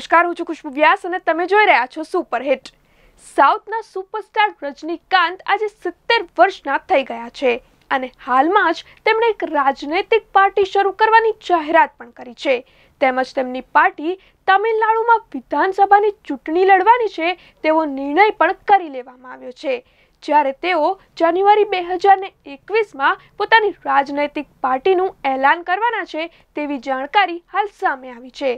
નમસ્કાર હું છું ખુશ્બુ વ્યાસ અને તમે જોઈ રહ્યા છો સુપર સાઉથના સુપરસ્ટાર રજનીકાંત આજે સિત્તેર વર્ષના થઈ ગયા છે અને હાલમાં જ તેમણે એક રાજનૈતિક પાર્ટી શરૂ કરવાની જાહેરાત પણ કરી છે તેમજ તેમની પાર્ટી તમિલનાડુમાં વિધાનસભાની ચૂંટણી લડવાની છે તેવો નિર્ણય પણ કરી લેવામાં આવ્યો છે જ્યારે તેઓ જાન્યુઆરી બે હજારને એકવીસમાં પોતાની રાજનૈતિક પાર્ટીનું એલાન કરવાના છે તેવી જાણકારી હાલ સામે આવી છે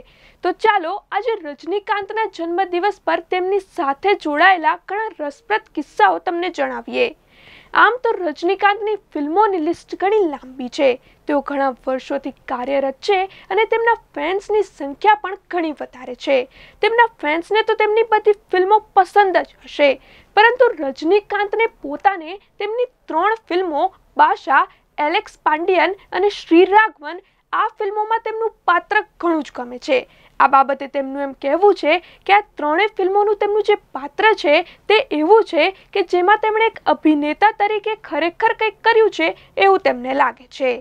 તો ચાલો આજે રજનીકાંતના જન્મદિવસ પર તેમની સાથે જોડાયેલા ઘણા રસપ્રદ કિસ્સાઓ તમને જણાવીએ આમ તો રજનીકાંતની ફિલ્મોની લિસ્ટ ઘણી લાંબી છે તેઓ ઘણા વર્ષોથી કાર્યરત છે અને તેમના ફેન્સની સંખ્યા પણ ઘણી વધારે છે તેમના ફેન્સને તો તેમની બધી ફિલ્મો પસંદ જ હશે પરંતુ રજનીકાંતને પોતાને તેમની ત્રણ ફિલ્મો બાશા એલેક્સ પાંડિયન અને શ્રી રાઘવન આ ફિલ્મોમાં તેમનું પાત્ર ઘણું જ ગમે છે આ બાબતે તેમનું એમ કહેવું છે કે આ ત્રણેય ફિલ્મોનું તેમનું જે પાત્ર છે તે એવું છે કે જેમાં તેમણે એક અભિનેતા તરીકે ખરેખર કંઈક કર્યું છે એવું તેમને લાગે છે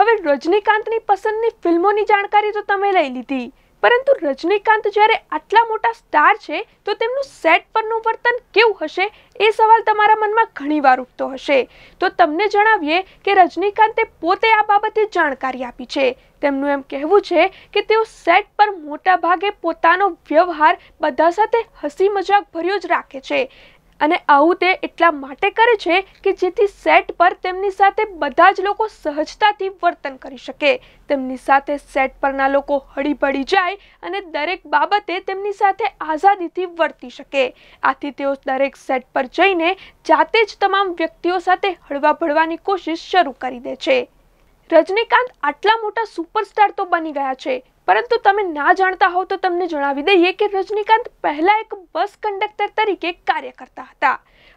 હવે રજનીકાંતની પસંદની ફિલ્મોની જાણકારી તો તમે લઈ લીધી પરંતુ રજનીકાંત જ્યારે આટલા મોટા સ્ટાર છે તો તેમનું સેટ પરનું વર્તન કેવું હશે એ સવાલ તમારા મનમાં ઘણીવાર ઉઠતો હશે તો તમને જણાવીએ કે રજનીકાંતે પોતે આ બાબતે જાણકારી આપી છે તેમનું એમ કહેવું છે કે તેઓ સેટ પર મોટા ભાગે પોતાનો વ્યવહાર બધા સાથે હસી મજાક ભર્યો જ રાખે છે અને આવું તે એટલા માટે કરે છે કે જેથી સેટ પર તેમની સાથે બધા જ લોકો સહજતાથી વર્તન કરી શકે તેમની સાથે સેટ પરના લોકો હળીભળી જાય અને દરેક બાબતે તેમની સાથે આઝાદીથી વર્તી શકે આથી તેઓ દરેક સેટ પર જઈને જાતે જ તમામ વ્યક્તિઓ સાથે હળવા ભળવાની કોશિશ શરૂ કરી દે છે રજનીકાંત આટલા મોટા સુપરસ્ટાર તો બની ગયા છે પરંતુ તમે ના જાણતા હો તો તમને જણાવી દઈએ કે રજનીકાંત પહેલાં એક બસ કંડક્ટર તરીકે કાર્ય કરતા હતા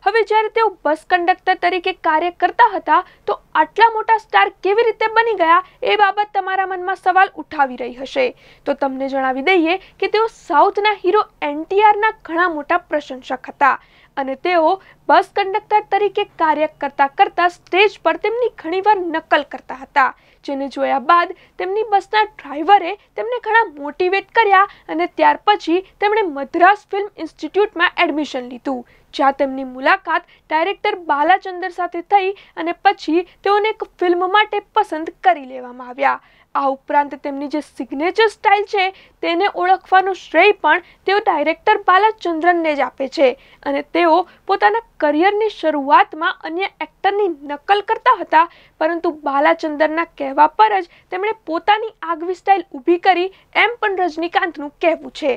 હવે જ્યારે તેઓ બસ કંડક્ટર તરીકે કાર્ય કરતા હતા તો આટલા મોટા સ્ટાર કેવી રીતે બની ગયા એ બાબત તમારા મનમાં સવાલ ઉઠાવી રહી હશે તો તમને જણાવી દઈએ કે તેઓ સાઉથના હીરો એનટીઆરના ઘણા મોટા પ્રશંસક હતા અને તેઓ બસ કંડક્ટર તરીકે કાર્ય કરતા કરતા સ્ટેજ પર તેમની ઘણીવાર નકલ કરતા હતા જેને જોયા બાદ તેમની બસના ડ્રાઈવરે તેમને ઘણા મોટિવેટ કર્યા અને ત્યાર પછી તેમણે મદ્રાસ ફિલ્મ ઇન્સ્ટિટ્યૂટમાં એડમિશન લીધું જ્યાં તેમની મુલાકાત ડાયરેક્ટર બાલાચંદર સાથે થઈ અને પછી તેઓને એક ફિલ્મ માટે પસંદ કરી લેવામાં આવ્યા આ ઉપરાંત તેમની જે સિગ્નેચર સ્ટાઇલ છે તેને ઓળખવાનો શ્રેય પણ તેઓ ડાયરેક્ટર બાલાચંદ્રનને જ આપે છે અને તેઓ પોતાના કરિયરની શરૂઆતમાં અન્ય એક્ટરની નકલ કરતા હતા પરંતુ બાલાચંદરના કહેવા પર જ તેમણે પોતાની આગવી સ્ટાઇલ ઊભી કરી એમ પણ રજનીકાંતનું કહેવું છે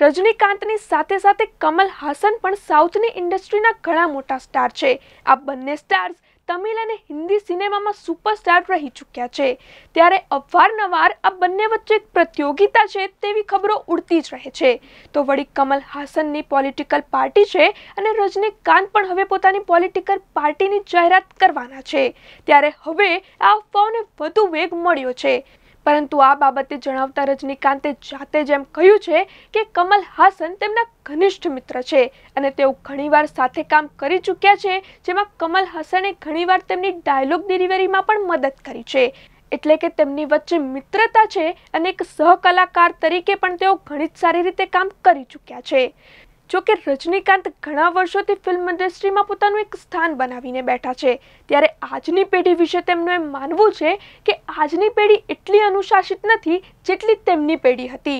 રજનીકાંતની સાથે સાથે કમલ હાસન પણ સાઉથની ઇન્ડસ્ટ્રીના ઘણા મોટા સ્ટાર છે આ બંને સ્ટાર્સ તમિલ અને હિન્દી સિનેમામાં સુપરસ્ટાર રહી ચૂક્યા છે ત્યારે અવારનવાર આ બંને વચ્ચે એક પ્રતિયોગિતા છે તેવી ખબરો ઉડતી જ રહે છે તો વળી કમલ હાસનની પોલિટિકલ પાર્ટી છે અને રજનીકાંત પણ હવે પોતાની પોલિટિકલ પાર્ટીની જાહેરાત કરવાના છે ત્યારે હવે આ અફવાઓને વધુ વેગ મળ્યો છે પરંતુ આ બાબતે જણાવતા રજનીકાંતે જાતે જેમ કહ્યું છે કે કમલ હાસન તેમના ઘનિષ્ઠ મિત્ર છે અને તેઓ ઘણીવાર સાથે કામ કરી ચૂક્યા છે જેમાં કમલ હાસને ઘણીવાર તેમની ડાયલોગ ડિલિવરીમાં પણ મદદ કરી છે એટલે કે તેમની વચ્ચે મિત્રતા છે અને એક સહકલાકાર તરીકે પણ તેઓ ઘણી જ સારી રીતે કામ કરી ચૂક્યા છે જો કે રજનીકાંત ઘણા વર્ષોથી ફિલ્મ ઇન્ડસ્ટ્રીમાં પોતાનું એક સ્થાન બનાવીને બેઠા છે ત્યારે આજની પેઢી વિશે તેમનું એમ માનવું છે કે આજની પેઢી એટલી અનુશાસિત નથી જેટલી તેમની પેઢી હતી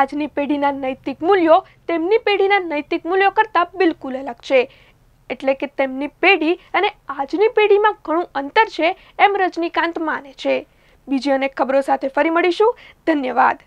આજની પેઢીના નૈતિક મૂલ્યો તેમની પેઢીના નૈતિક મૂલ્યો કરતાં બિલકુલ અલગ છે એટલે કે તેમની પેઢી અને આજની પેઢીમાં ઘણું અંતર છે એમ રજનીકાંત માને છે બીજી અનેક ખબરો સાથે ફરી મળીશું ધન્યવાદ